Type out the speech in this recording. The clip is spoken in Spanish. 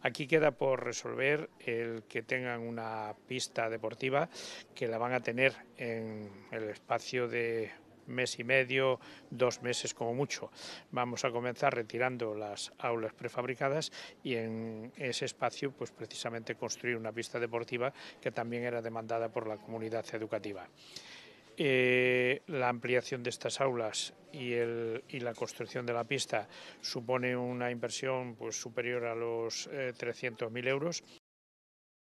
Aquí queda por resolver el que tengan una pista deportiva que la van a tener en el espacio de mes y medio, dos meses como mucho. Vamos a comenzar retirando las aulas prefabricadas y en ese espacio, pues precisamente construir una pista deportiva que también era demandada por la comunidad educativa. Eh, la ampliación de estas aulas y, el, y, la construcción de la pista supone una inversión pues, superior a los eh, trescientos 300.000 euros.